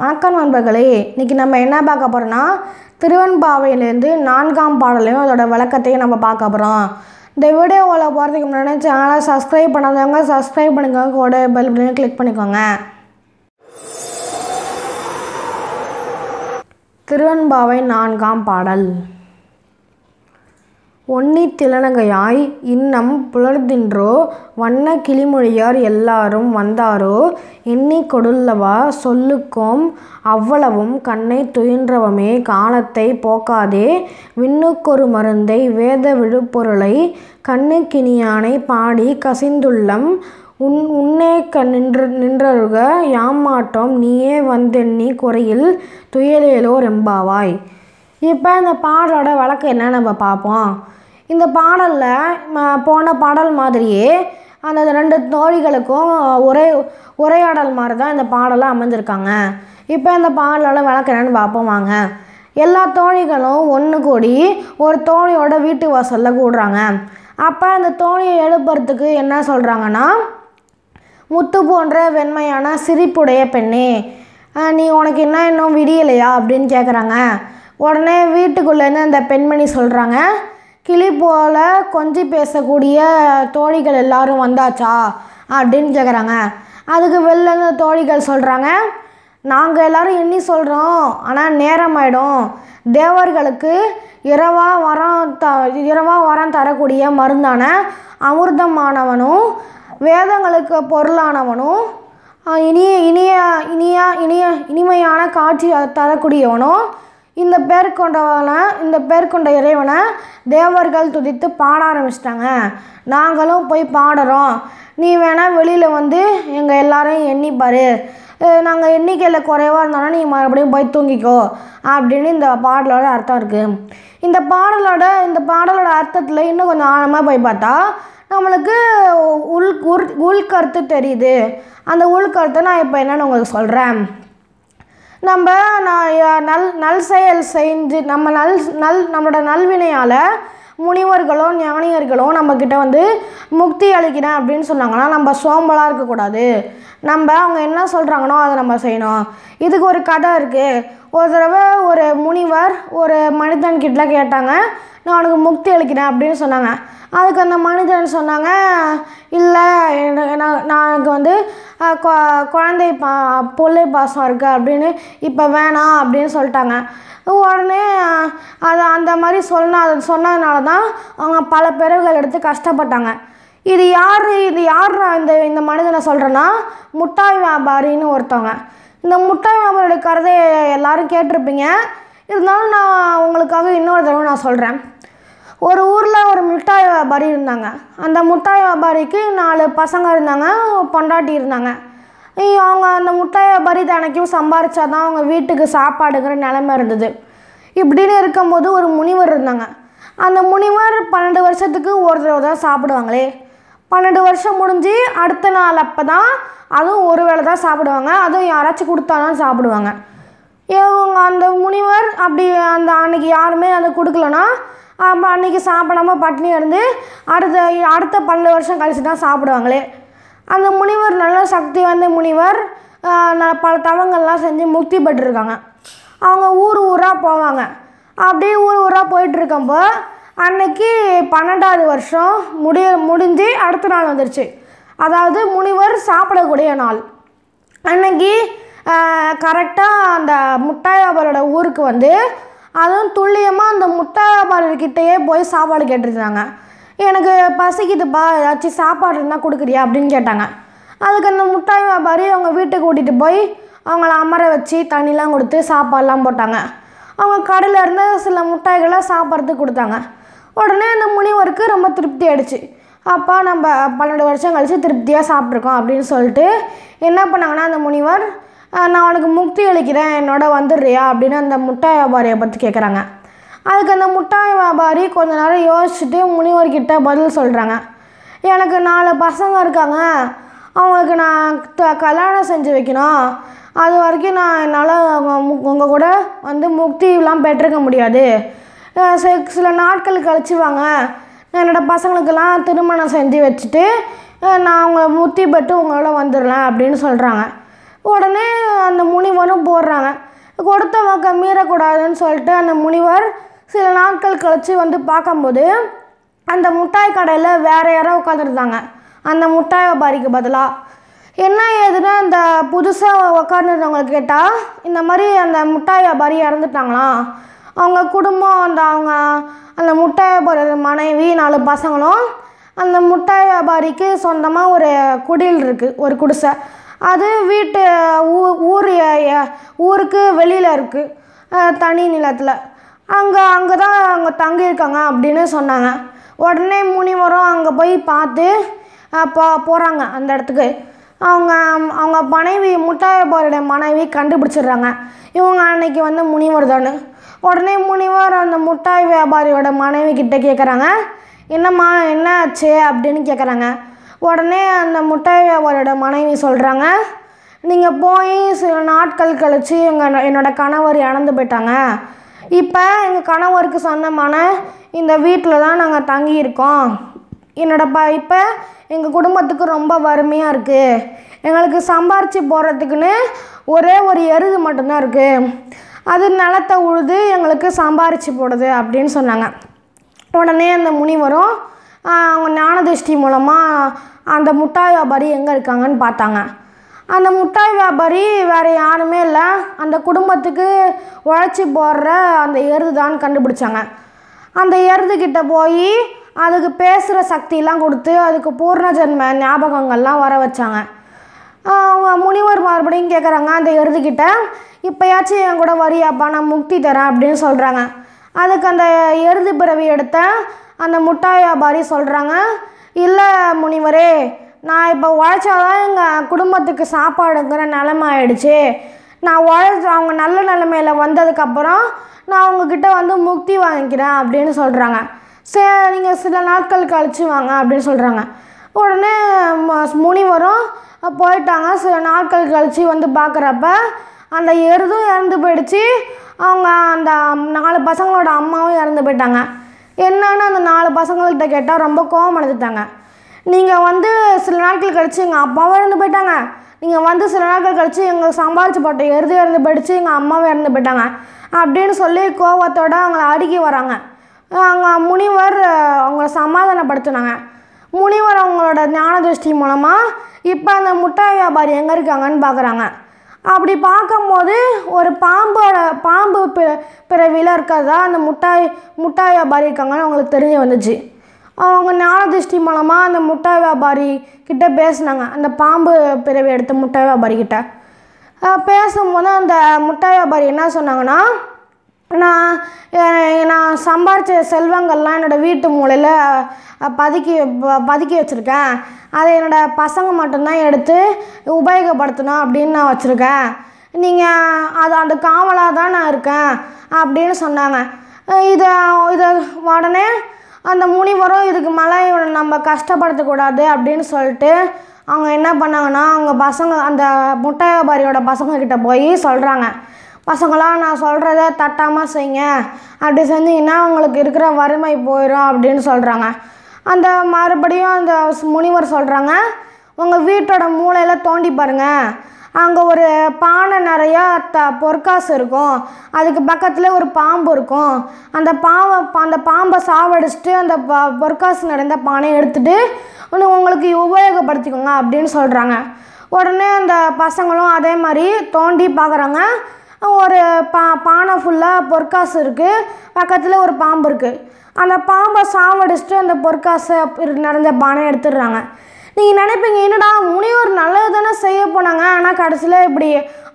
வணக்கம் நண்பர்களே இன்றைக்கி நம்ம என்ன பார்க்க போகிறோன்னா திருவெண்பாவையிலேருந்து நான்காம் பாடலையும் அதோட விளக்கத்தையும் நம்ம பார்க்க போகிறோம் இந்த வீடியோவில் போகிறதுக்கு முன்னாடி சேனலை சப்ஸ்கிரைப் பண்ணாதவங்க சப்ஸ்கிரைப் பண்ணிக்கோங்க கூட பெல் பட்டனையும் கிளிக் பண்ணிக்கோங்க திருவெண்பாவை நான்காம் பாடல் ஒன்னி திலனகையாய் இன்னம் புலர்தின்றோ வண்ண கிளிமொழியார் எல்லாரும் வந்தாரோ எண்ணி கொடுல்லவா சொல்லுக்கோம் அவ்வளவும் கண்ணை துயின்றவமே காலத்தை போக்காதே விண்ணுக்கொரு மருந்தை வேத விழுப்பொருளை கண்ணுக்கினியானை பாடி கசிந்துள்ளம் உன் உன்னே க நின்று நின்றருக யாமாட்டோம் நீயே வந்தெண்ணி குறையில் துயலேலோ ரெம்பாவாய் இப்போ இந்த பாடலோட வழக்கு என்ன நம்ம பார்ப்போம் இந்த பாடலில் போன பாடல் மாதிரியே அந்த ரெண்டு தோழிகளுக்கும் ஒரே உரையாடல் மாதிரி தான் இந்த பாடலாக அமைஞ்சிருக்காங்க இப்போ இந்த பாடலோட விளக்கிறேன்னு பார்ப்போம் வாங்க எல்லா தோழிகளும் ஒன்று கூடி ஒரு தோழியோட வீட்டு வாசலில் கூடுறாங்க அப்போ அந்த தோழியை எழுப்புறதுக்கு என்ன சொல்கிறாங்கன்னா முத்து போன்ற வெண்மையான சிரிப்புடைய பெண்ணே நீ உனக்கு என்ன இன்னும் விடியலையா அப்படின்னு கேட்குறாங்க உடனே வீட்டுக்குள்ளேருந்து அந்த பெண்மணி சொல்கிறாங்க கிளி போல் கொஞ்சி பேசக்கூடிய தோழிகள் எல்லாரும் வந்தாச்சா அப்படின்னு கேட்குறாங்க அதுக்கு வெளில தோழிகள் சொல்கிறாங்க நாங்கள் எல்லோரும் எண்ணி சொல்கிறோம் ஆனால் நேரம் ஆகிடும் தேவர்களுக்கு இரவாக வரம் த இரவாக வரம் தரக்கூடிய மருந்தான அமிர்தமானவனும் வேதங்களுக்கு பொருளானவனும் இனிய இனிய இனிய இனிய இனிமையான காட்சி தரக்கூடியவனும் இந்த பேர் கொண்டவனை இந்த பேர் கொண்ட இறைவனை தேவர்கள் துதித்து பாட ஆரம்பிச்சிட்டாங்க நாங்களும் போய் பாடுறோம் நீ வேணால் வெளியில் வந்து எங்கள் எல்லாரையும் எண்ணிப்பார் நாங்கள் எண்ணிக்கையில் குறைவாக இருந்தோன்னா நீ மறுபடியும் போய் தூங்கிக்கோ அப்படின்னு இந்த பாடலோட அர்த்தம் இருக்குது இந்த பாடலோட இந்த பாடலோட அர்த்தத்தில் இன்னும் கொஞ்சம் ஆழமாக போய் பார்த்தா நம்மளுக்கு உள் உள் உள்கருத்து தெரியுது அந்த உள்கருத்தை நான் இப்போ என்னென்னு உங்களுக்கு சொல்கிறேன் நம்ம நல் நல் செயல் செஞ்சு நம்ம நல் நல் நம்மளோட நல்வினையால் முனிவர்களோ ஞானியர்களோ நம்மக்கிட்ட வந்து முக்தி அளிக்கிறேன் அப்படின்னு சொன்னாங்கன்னா நம்ம சோம்பலாக இருக்கக்கூடாது நம்ம அவங்க என்ன சொல்கிறாங்களோ அதை நம்ம செய்யணும் இதுக்கு ஒரு கதை இருக்குது ஒரு தடவை ஒரு முனிவர் ஒரு மனிதன்கிட்ட கேட்டாங்க நான் உனக்கு முக்தி அளிக்கிறேன் அப்படின்னு சொன்னாங்க அதுக்கு அந்த மனிதன் சொன்னாங்க இல்லை நான் எனக்கு வந்து குழந்தை பா பிள்ளை பாசம் இருக்குது அப்படின்னு இப்போ வேணாம் அப்படின்னு சொல்லிட்டாங்க உடனே அது அந்த மாதிரி சொன்ன அது சொன்னதுனால தான் அவங்க பல பிறவுகள் எடுத்து கஷ்டப்பட்டாங்க இது யார் இது யார் இந்த இந்த மனிதனை சொல்கிறேன்னா முட்டாய் வியாபாரின்னு ஒருத்தவங்க இந்த முட்டாள் ஞாபகம் எடுக்காதே எல்லோரும் கேட்டிருப்பீங்க இருந்தாலும் நான் உங்களுக்காக இன்னொரு தடவை நான் சொல்கிறேன் ஒரு ஊரில் ஒரு மிட்டாய் வியாபாரி இருந்தாங்க அந்த முட்டாய் வியாபாரிக்கு நாலு பசங்க இருந்தாங்க பொண்டாட்டி இருந்தாங்க அவங்க அந்த முட்டாய் வியாபாரி தனக்கும் சம்பாரிச்சா தான் அவங்க வீட்டுக்கு சாப்பாடுங்கிற நிலைமை இருந்தது இப்படின்னு இருக்கும்போது ஒரு முனிவர் இருந்தாங்க அந்த முனிவர் பன்னெண்டு வருஷத்துக்கு ஒரு தடவை தான் சாப்பிடுவாங்களே பன்னெண்டு வருஷம் முடிஞ்சு அடுத்த நாள் அப்போ தான் அதுவும் ஒரு வேளை தான் சாப்பிடுவாங்க அதுவும் யாராச்சும் கொடுத்தா தான் சாப்பிடுவாங்க இவங்க அந்த முனிவர் அப்படி அந்த அன்னைக்கு யாருமே அதை கொடுக்கலன்னா அப்போ அன்றைக்கி சாப்பிடாம பட்னி இருந்து அடுத்த அடுத்த பன்னெண்டு வருஷம் கழித்து தான் சாப்பிடுவாங்களே அந்த முனிவர் நல்ல சக்தி வந்த முனிவர் பல தவங்கள்லாம் செஞ்சு முக்தி பெற்றிருக்காங்க அவங்க ஊர் ஊராக போவாங்க அப்படியே ஊர் ஊராக போயிட்டுருக்கப்போ அன்னைக்கு பன்னெண்டாவது வருஷம் முடிய முடிஞ்சு அடுத்த நாள் வந்துருச்சு அதாவது முனிவர் சாப்பிடக்கூடிய நாள் அன்னைக்கு கரெக்டாக அந்த முட்டாய் வியாபாரோட ஊருக்கு வந்து அதுவும் துல்லியமாக அந்த முட்டை வியாபாரர்கிட்டயே போய் சாப்பாடு கேட்டுருந்தாங்க எனக்கு பசிக்குதுப்பா ஏதாச்சும் சாப்பாடு இருந்தால் கொடுக்குறியா அப்படின்னு கேட்டாங்க அதுக்கு அந்த முட்டாய் வியாபாரி அவங்க வீட்டுக்கு கூட்டிகிட்டு போய் அவங்கள அமர வச்சு தண்ணிலாம் கொடுத்து சாப்பாடெலாம் போட்டாங்க அவங்க கடையில் இருந்து சில முட்டாய்களை சாப்பிட்றதுக்கு கொடுத்தாங்க உடனே அந்த முனிவருக்கு ரொம்ப திருப்தி ஆகிடுச்சு அப்போ நம்ம பன்னெண்டு வருஷம் கழித்து திருப்தியாக சாப்பிட்ருக்கோம் அப்படின்னு சொல்லிட்டு என்ன பண்ணாங்கன்னா அந்த முனிவர் நான் உனக்கு முக்தி அளிக்கிறேன் என்னோட வந்துடுறியா அப்படின்னு அந்த முட்டாய் வியாபாரியை பற்றி கேட்குறாங்க அதுக்கு அந்த முட்டாய் வியாபாரி கொஞ்ச நேரம் யோசிச்சுட்டு முனிவர்கிட்ட பதில் சொல்கிறாங்க எனக்கு நாலு பசங்க இருக்காங்க அவங்களுக்கு நான் கல்யாணம் செஞ்சு வைக்கணும் அது வரைக்கும் நான் என்னால் உங்கள் கூட வந்து முக்தியெலாம் பெற்றுக்க முடியாது சில நாட்கள் கழிச்சு வாங்க என்னோடய பசங்களுக்கெல்லாம் திருமணம் செஞ்சு வச்சுட்டு நான் அவங்க முத்தி பெற்று உங்களோட வந்துடலாம் அப்படின்னு சொல்கிறாங்க உடனே அந்த முனிவரும் போடுறாங்க கொடுத்தவங்க மீறக்கூடாதுன்னு சொல்லிட்டு அந்த முனிவர் சில நாட்கள் கழித்து வந்து பார்க்கும்போது அந்த முட்டாய் கடையில் வேறு யாரோ உட்காந்துருந்தாங்க அந்த முட்டாய் வியாபாரிக்கு பதிலாக என்ன ஏதுன்னு அந்த புதுசாக உட்காந்துருந்தவங்க கேட்டால் இந்த மாதிரி அந்த முட்டாய் வியாபாரி இறந்துட்டாங்களாம் அவங்க குடும்பம் அந்த அவங்க அந்த முட்டை வியாபாரி மனைவி நாலு பசங்களும் அந்த முட்டை வியாபாரிக்கு சொந்தமாக ஒரு குடில் இருக்குது ஒரு குடிசை அது வீட்டு ஊ ஊர் ஊருக்கு வெளியில் இருக்குது தனி நிலத்தில் அங்கே அங்கே தான் அங்கே தங்கியிருக்காங்க அப்படின்னு சொன்னாங்க உடனே முனிவரும் அங்கே போய் பார்த்து போ போகிறாங்க அந்த இடத்துக்கு அவங்க அவங்க மனைவி முட்டாய வியாபாரியோட மனைவி கண்டுபிடிச்சிடுறாங்க இவங்க அன்னைக்கு வந்து முனிவர் தானே உடனே முனிவர் அந்த முட்டாய் வியாபாரியோட மனைவி கிட்டே கேட்குறாங்க என்னம்மா என்ன ஆச்சு அப்படின்னு கேட்குறாங்க உடனே அந்த முட்டாய் வியாபாரியோட மனைவி சொல்கிறாங்க நீங்கள் போய் சில நாட்கள் கழித்து எங்கள் என்னோடய கணவர் இறந்து போயிட்டாங்க இப்போ எங்கள் கணவருக்கு சொந்தமான இந்த வீட்டில் தான் நாங்கள் தங்கியிருக்கோம் என்னோடய ப இப்போ எங்கள் குடும்பத்துக்கு ரொம்ப வறுமையாக இருக்குது எங்களுக்கு சம்பாரித்து போகிறதுக்குன்னு ஒரே ஒரு எருது மட்டும்தான் இருக்குது அது நிலத்தை உழுது எங்களுக்கு சம்பாரித்து போடுது அப்படின்னு சொன்னாங்க உடனே அந்த முனிவரும் அவங்க ஞானதிஷ்டி மூலமாக அந்த முட்டாய் வியாபாரி எங்கே இருக்காங்கன்னு பார்த்தாங்க அந்த முட்டாய் வியாபாரி வேறு யாருமே இல்லை அந்த குடும்பத்துக்கு உழைச்சி போடுற அந்த எருது தான் கண்டுபிடிச்சாங்க அந்த எருதுகிட்ட போய் அதுக்கு பேசுகிற சக்தியெலாம் கொடுத்து அதுக்கு பூர்ண ஜென்ம ஞாபகங்கள்லாம் வர வச்சாங்க முனிவர் மறுபடியும் கேட்குறாங்க அந்த எருதுகிட்ட இப்போயாச்சும் என் கூட வரியாப்பா நான் முக்தி தரேன் அப்படின்னு சொல்கிறாங்க அதுக்கு அந்த எருது பிறவி எடுத்த அந்த முட்டாய் வியாபாரி சொல்கிறாங்க இல்லை முனிவரே நான் இப்போ உழைச்சாதான் எங்கள் குடும்பத்துக்கு சாப்பாடுங்கிற நிலமை ஆயிடுச்சு நான் உழைச்ச அவங்க நல்ல நிலைமையில் வந்ததுக்கப்புறம் நான் அவங்கக்கிட்ட வந்து முக்தி வாங்கிக்கிறேன் அப்படின்னு சொல்கிறாங்க சே நீங்கள் சில நாட்கள் கழிச்சு வாங்க அப்படின்னு சொல்கிறாங்க உடனே முனிவரும் போயிட்டாங்க சில நாட்கள் கழித்து வந்து பார்க்குறப்ப அந்த எருதும் இறந்து போயிடுச்சு அவங்க அந்த நாலு பசங்களோட அம்மாவும் இறந்து போயிட்டாங்க என்னன்னு அந்த நாலு பசங்கள்கிட்ட கேட்டால் ரொம்ப கோவம் அடைஞ்சிட்டாங்க நீங்கள் வந்து சில நாட்கள் கழித்து எங்கள் அப்பாவும் இறந்து போயிட்டாங்க நீங்கள் வந்து சில நாட்கள் கழித்து எங்கள் சம்பாரிச்சு போட்ட எருது இறந்து போயிடுச்சு எங்கள் அம்மாவும் இறந்து போயிட்டாங்க அப்படின்னு சொல்லி கோவத்தோடு அவங்கள அடுக்கி வராங்க அவங்க முனிவர் அவங்கள சமாதானப்படுத்தினாங்க முனிவர் அவங்களோட ஞான திருஷ்டி மூலமாக இப்போ அந்த முட்டாய் வியாபாரி எங்கே இருக்காங்கன்னு பார்க்குறாங்க அப்படி பார்க்கும்போது ஒரு பாம்போட பாம்பு பி பிறவியில் இருக்கிறதா அந்த முட்டாய் முட்டாய் வியாபாரி இருக்காங்கன்னு அவங்களுக்கு தெரிஞ்சு வந்துச்சு அவங்க ஞான திருஷ்டி மூலமாக அந்த முட்டாய் வியாபாரி கிட்டே பேசினாங்க அந்த பாம்பு பிறவி எடுத்த முட்டாய் வியாபாரி கிட்ட பேசும்போது அந்த முட்டாய் வியாபாரி என்ன சொன்னாங்கன்னா நான் நான் சம்பாரித்த செல்வங்கள்லாம் என்னோடய வீட்டு மூலையில் பதுக்கி பதுக்கி வச்சுருக்கேன் அதை என்னோடய பசங்க மட்டும்தான் எடுத்து உபயோகப்படுத்தணும் அப்படின்னு நான் வச்சுருக்கேன் நீங்கள் அது அந்த காவலாக தான் நான் இருக்கேன் அப்படின்னு சொன்னாங்க இதை இதை உடனே அந்த முனிவரும் இதுக்கு மேலே இவனை நம்ம கஷ்டப்படுத்தக்கூடாது அப்படின்னு சொல்லிட்டு அவங்க என்ன பண்ணாங்கன்னா அவங்க பசங்க அந்த முட்டை வியாபாரியோட பசங்கக்கிட்ட போய் சொல்கிறாங்க பசங்களாம் நான் சொல்கிறத தட்டாமல் செய்யுங்க அப்படி செஞ்சிங்கன்னா உங்களுக்கு இருக்கிற வறுமை போயிடும் அப்படின்னு சொல்கிறாங்க அந்த மறுபடியும் அந்த முனிவர் சொல்கிறாங்க உங்கள் வீட்டோட மூளையில் தோண்டி பாருங்கள் அங்கே ஒரு பானை நிறையா த பொற்காசு இருக்கும் அதுக்கு பக்கத்தில் ஒரு பாம்பு இருக்கும் அந்த பாம்பை அந்த பாம்பை சாவடிச்சுட்டு அந்த ப பொற்காசு நிறைந்த பானை எடுத்துகிட்டு ஒன்று உங்களுக்கு உபயோகப்படுத்திக்கோங்க அப்படின்னு சொல்கிறாங்க உடனே அந்த பசங்களும் அதே மாதிரி தோண்டி பார்க்குறாங்க ஒரு பா பானை ஃபுல்லாக பொற்காசு இருக்குது பக்கத்தில் ஒரு பாம்பு இருக்குது அந்த பாம்பை சாவடிச்சுட்டு அந்த பொற்காசை நடந்த பானை எடுத்துடுறாங்க நீங்கள் நினைப்பீங்க என்னடா முனிவர் நல்லது தானே செய்ய போனாங்க ஆனால் கடைசியில் இப்படி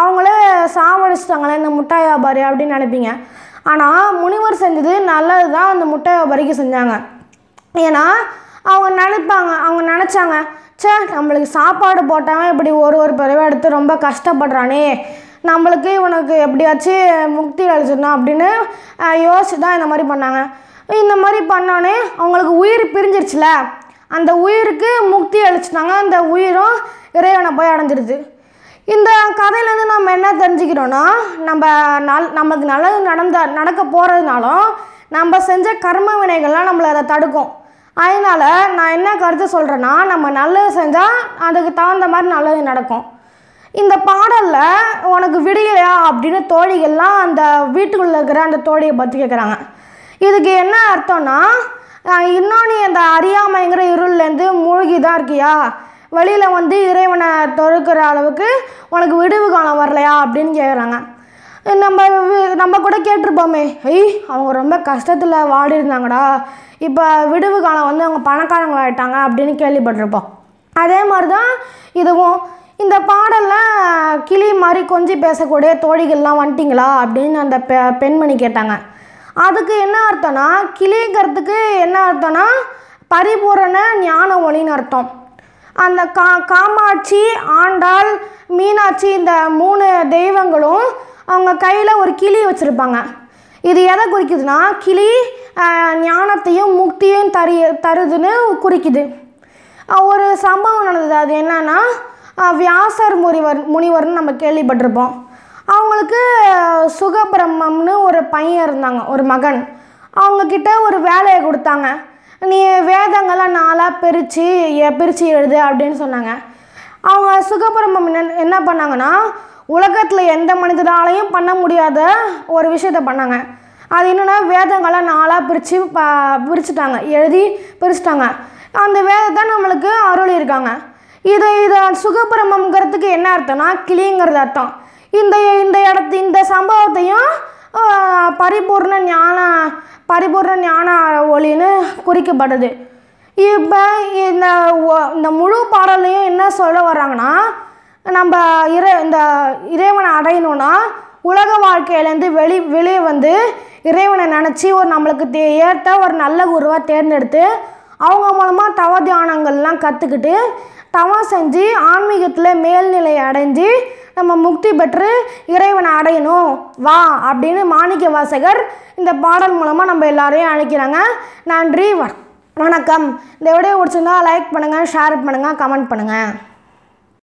அவங்களே சாவடிச்சிட்டாங்களே இந்த முட்டாய் வியாபாரி அப்படின்னு நினைப்பீங்க ஆனால் முனிவர் செஞ்சது நல்லது தான் அந்த முட்டை வியாபாரிக்கு செஞ்சாங்க ஏன்னா அவங்க நினைப்பாங்க அவங்க நினச்சாங்க சே நம்மளுக்கு சாப்பாடு போட்டாங்க இப்படி ஒரு ஒரு பறவை எடுத்து ரொம்ப கஷ்டப்படுறானே நம்மளுக்கு இவனுக்கு எப்படியாச்சும் முக்தி அழிச்சிடணும் அப்படின்னு யோசிச்சு தான் இந்த மாதிரி பண்ணாங்க இந்த மாதிரி பண்ணோன்னே அவங்களுக்கு உயிர் பிரிஞ்சிருச்சுல அந்த உயிருக்கு முக்தி அழிச்சிட்டாங்க அந்த உயிரும் இறைவனை போய் அடைஞ்சிருது இந்த கதையிலேருந்து நம்ம என்ன தெரிஞ்சுக்கிறோன்னா நம்ம நல் நமக்கு நல்லது நடந்த நடக்க போகிறதுனாலும் நம்ம செஞ்ச கர்ம வினைகள்லாம் நம்மளை அதை தடுக்கும் அதனால் நான் என்ன கருத்து சொல்கிறேன்னா நம்ம நல்லது செஞ்சால் அதுக்கு தகுந்த மாதிரி நல்லது நடக்கும் இந்த பாடலில் உனக்கு விடியலையா அப்படின்னு தோழிகள்லாம் அந்த வீட்டுக்குள்ளே இருக்கிற அந்த தோழியை பற்றி கேட்குறாங்க இதுக்கு என்ன அர்த்தம்னா இன்னும் நீ அந்த அறியாமைங்கிற இருள்லேருந்து மூழ்கி தான் இருக்கியா வெளியில் வந்து இறைவனை தொழுக்கிற அளவுக்கு உனக்கு விடுவு காலம் வரலையா அப்படின்னு கேட்குறாங்க நம்ம நம்ம கூட கேட்டிருப்போமே ஐய் அவங்க ரொம்ப கஷ்டத்தில் வாடி இருந்தாங்கடா இப்போ விடுவு காலம் வந்து அவங்க பணக்காரங்களாகிட்டாங்க அப்படின்னு கேள்விப்பட்டிருப்போம் அதே மாதிரி தான் இதுவும் இந்த பாடலில் கிளி மாதிரி கொஞ்சி பேசக்கூடிய தோழிகள்லாம் வந்துட்டிங்களா அப்படின்னு அந்த பெ பெண்மணி கேட்டாங்க அதுக்கு என்ன அர்த்தம்னா கிளிங்கிறதுக்கு என்ன அர்த்தம்னா பரிபூரண ஞான ஒளின்னு அர்த்தம் அந்த கா காமாட்சி ஆண்டாள் மீனாட்சி இந்த மூணு தெய்வங்களும் அவங்க கையில் ஒரு கிளி வச்சுருப்பாங்க இது எதை குறிக்குதுன்னா கிளி ஞானத்தையும் முக்தியும் தரு தருதுன்னு குறிக்குது ஒரு சம்பவம் நடந்தது அது என்னன்னா வியாசர் முனிவர் முனிவர்னு நம்ம கேள்விப்பட்டிருப்போம் அவங்களுக்கு சுகபிரம்மம்னு ஒரு பையன் இருந்தாங்க ஒரு மகன் அவங்கக்கிட்ட ஒரு வேலையை கொடுத்தாங்க நீ வேதங்களை நாளாக பிரித்து பிரித்து எழுது அப்படின்னு சொன்னாங்க அவங்க சுகபிரம்மம் என்ன என்ன பண்ணாங்கன்னா உலகத்தில் எந்த மனிதனாலையும் பண்ண முடியாத ஒரு விஷயத்த பண்ணாங்க அது என்னென்னா வேதங்களை நாளாக பிரித்து ப பிரிச்சுட்டாங்க எழுதி பிரிச்சுட்டாங்க அந்த வேதத்தை நம்மளுக்கு அருள் இருக்காங்க இதை இதை சுகபிரமங்கிறதுக்கு என்ன அர்த்தம்னா கிளிங்கிறது அர்த்தம் இந்த இந்த இடத்து இந்த சம்பவத்தையும் பரிபூர்ண ஞான பரிபூர்ண ஞான ஒளின்னு குறிக்கப்படுது இப்போ இந்த இந்த முழு பாடலையும் என்ன சொல்ல வர்றாங்கன்னா நம்ம இறை இந்த இறைவனை அடையணும்னா உலக வாழ்க்கையிலேருந்து வெளி வெளியே வந்து இறைவனை நினச்சி ஒரு நம்மளுக்கு தே ஏற்ற ஒரு நல்ல குருவாக தேர்ந்தெடுத்து அவங்க மூலமாக தவ தியானங்கள்லாம் கற்றுக்கிட்டு தவம் செஞ்சு ஆன்மீகத்தில் மேல்நிலை அடைஞ்சு நம்ம முக்தி பெற்று இறைவனை அடையணும் வா அப்படின்னு மாணிக்க வாசகர் இந்த பாடல் மூலமாக நம்ம எல்லாரையும் அழைக்கிறாங்க நன்றி வணக்கம் இந்த விடையை பிடிச்சிருந்தா லைக் பண்ணுங்கள் ஷேர் பண்ணுங்கள் கமெண்ட் பண்ணுங்கள்